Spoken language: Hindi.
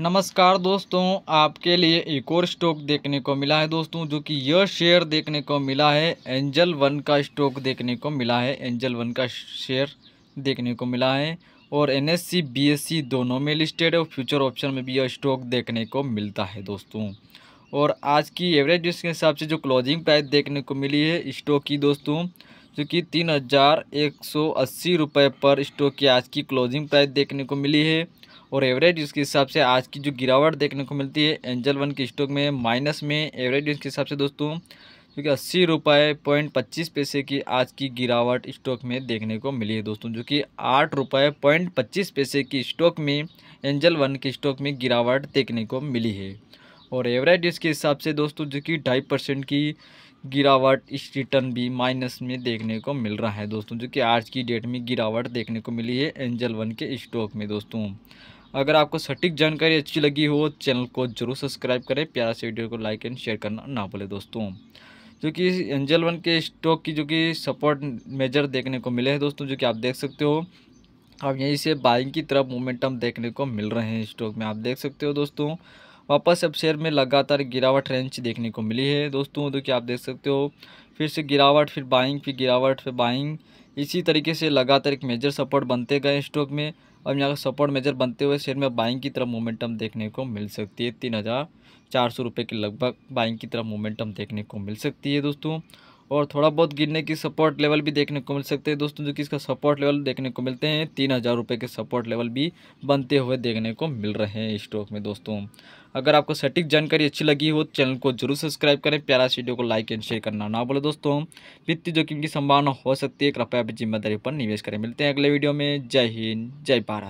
नमस्कार दोस्तों आपके लिए एक और स्टॉक देखने को मिला है दोस्तों जो कि यह शेयर देखने को मिला है एंजल वन का स्टॉक देखने को मिला है एंजल वन का शेयर देखने को मिला है और N S C B S C दोनों में लिस्टेड है और फ्यूचर ऑप्शन में भी यह स्टॉक देखने को मिलता है दोस्तों और आज की एवरेज इसके हिसाब से जो क्लोजिंग प्राइस देखने को मिली है स्टॉक की दोस्तों जो कि तीन हज़ार एक सौ अस्सी रुपये पर स्टॉक की आज की क्लोजिंग प्राइस देखने को मिली है और एवरेज के हिसाब से आज की जो गिरावट देखने को मिलती है एंजल वन के स्टॉक में माइनस में एवरेज के हिसाब से दोस्तों क्योंकि अस्सी रुपये पॉइंट पच्चीस पैसे की आज की गिरावट स्टॉक में देखने को मिली है दोस्तों जो कि आठ रुपये पॉइंट पच्चीस पैसे की स्टॉक में एंजल वन के स्टॉक में गिरावट देखने को मिली है और एवरेज इसके हिसाब से दोस्तों जो कि ढाई परसेंट की गिरावट इस रिटर्न भी माइनस में देखने को मिल रहा है दोस्तों जो कि आज की डेट में गिरावट देखने को मिली है एंजल वन के स्टॉक में दोस्तों अगर आपको सटीक जानकारी अच्छी लगी हो चैनल को जरूर सब्सक्राइब करें प्यारा से वीडियो को लाइक एंड शेयर करना ना भूलें दोस्तों जो कि एंजल वन के स्टॉक की जो कि सपोर्ट मेजर देखने को मिले हैं दोस्तों जो कि आप देख सकते हो अब यहीं से बाइंग की तरफ मोमेंटम देखने को मिल रहे हैं स्टॉक में आप देख सकते हो दोस्तों वापस अब शेयर में लगातार गिरावट रेंज देखने को मिली है दोस्तों जो कि आप देख सकते हो फिर से गिरावट फिर बाइंग फिर गिरावट फिर बाइंग इसी तरीके से लगातार एक मेजर सपोर्ट बनते गए स्टॉक में और यहाँ का सपोर्ट मेजर बनते हुए शेयर में बाइंग की तरफ मोमेंटम देखने को मिल सकती है तीन हज़ार चार सौ रुपये के लगभग बाइंग की तरफ मोमेंटम देखने को मिल सकती है दोस्तों और थोड़ा बहुत गिरने की सपोर्ट लेवल भी देखने को मिल सकते हैं दोस्तों जो कि इसका सपोर्ट लेवल देखने को मिलते हैं तीन हज़ार रुपये के सपोर्ट लेवल भी बनते हुए देखने को मिल रहे हैं स्टॉक में दोस्तों अगर आपको सटीक जानकारी अच्छी लगी हो चैनल को जरूर सब्सक्राइब करें प्यारा वीडियो को लाइक एंड शेयर करना ना बोले दोस्तों वित्तीय जोखिम की संभावना हो सकती है कृपया अपनी जिम्मेदारी पर निवेश करें मिलते हैं अगले वीडियो में जय हिंद जय भारत